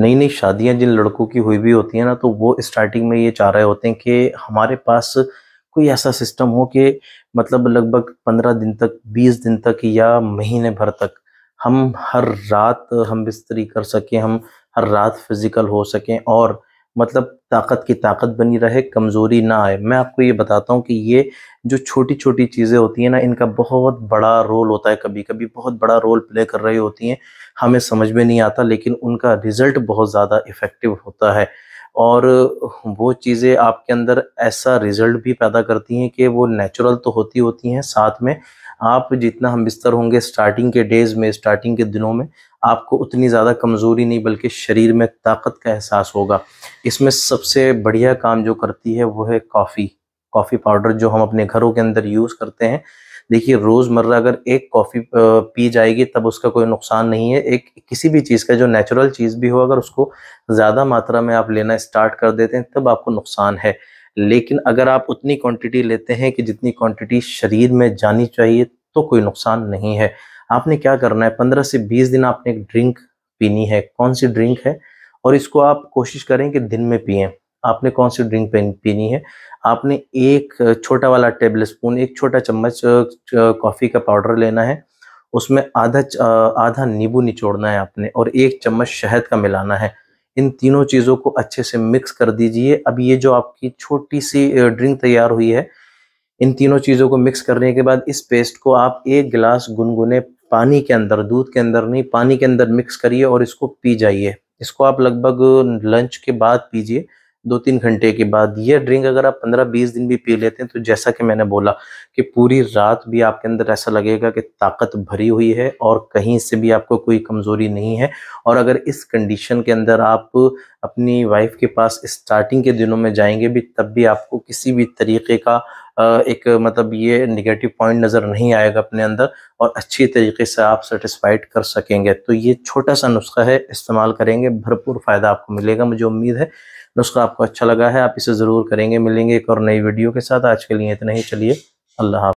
नई नई शादियां जिन लड़कों की हुई भी होती हैं ना तो वो स्टार्टिंग में ये चाह रहे होते हैं कि हमारे पास कोई ऐसा सिस्टम हो कि मतलब लगभग पंद्रह दिन तक बीस दिन तक या महीने भर तक हम हर रात हम बिस्तरी कर सकें हम हर रात फिजिकल हो सकें और मतलब ताकत की ताकत बनी रहे कमज़ोरी ना आए मैं आपको ये बताता हूँ कि ये जो छोटी छोटी चीज़ें होती हैं ना इनका बहुत बड़ा रोल होता है कभी कभी बहुत बड़ा रोल प्ले कर रही होती हैं हमें समझ में नहीं आता लेकिन उनका रिज़ल्ट बहुत ज़्यादा इफ़ेक्टिव होता है और वो चीज़ें आपके अंदर ऐसा रिज़ल्ट भी पैदा करती हैं कि वो नेचुरल तो होती होती हैं साथ में आप जितना हम बिस्तर होंगे स्टार्टिंग के डेज में स्टार्टिंग के दिनों में आपको उतनी ज़्यादा कमज़ोरी नहीं बल्कि शरीर में ताकत का एहसास होगा इसमें सबसे बढ़िया काम जो करती है वो है कॉफ़ी कॉफ़ी पाउडर जो हम अपने घरों के अंदर यूज़ करते हैं देखिए रोज़मर्रा अगर एक कॉफ़ी पी जाएगी तब उसका कोई नुकसान नहीं है एक किसी भी चीज़ का जो नेचुरल चीज़ भी हो अगर उसको ज़्यादा मात्रा में आप लेना स्टार्ट कर देते हैं तब आपको नुकसान है लेकिन अगर आप उतनी क्वांटिटी लेते हैं कि जितनी क्वांटिटी शरीर में जानी चाहिए तो कोई नुकसान नहीं है आपने क्या करना है पंद्रह से बीस दिन आपने एक ड्रिंक पीनी है कौन सी ड्रिंक है और इसको आप कोशिश करें कि दिन में पिए आपने कौन सी ड्रिंक पीनी है आपने एक छोटा वाला टेबल स्पून एक छोटा चम्मच कॉफ़ी का पाउडर लेना है उसमें आधा आधा नींबू निचोड़ना है आपने और एक चम्मच शहद का मिलाना है इन तीनों चीज़ों को अच्छे से मिक्स कर दीजिए अब ये जो आपकी छोटी सी ड्रिंक तैयार हुई है इन तीनों चीज़ों को मिक्स करने के बाद इस पेस्ट को आप एक गिलास गुनगुने पानी के अंदर दूध के अंदर नहीं पानी के अंदर मिक्स करिए और इसको पी जाइए इसको आप लगभग लंच के बाद पीजिए दो तीन घंटे के बाद ये ड्रिंक अगर आप पंद्रह बीस दिन भी पी लेते हैं तो जैसा कि मैंने बोला कि पूरी रात भी आपके अंदर ऐसा लगेगा कि ताकत भरी हुई है और कहीं से भी आपको कोई कमज़ोरी नहीं है और अगर इस कंडीशन के अंदर आप अपनी वाइफ के पास स्टार्टिंग के दिनों में जाएंगे भी तब भी आपको किसी भी तरीके का एक मतलब ये निगेटिव पॉइंट नज़र नहीं आएगा अपने अंदर और अच्छी तरीके से आप सेटिस्फाइड कर सकेंगे तो ये छोटा सा नुस्खा है इस्तेमाल करेंगे भरपूर फ़ायदा आपको मिलेगा मुझे उम्मीद है नुस्खा आपको अच्छा लगा है आप इसे ज़रूर करेंगे मिलेंगे एक और नई वीडियो के साथ आज के लिए इतना ही चलिए अल्लाह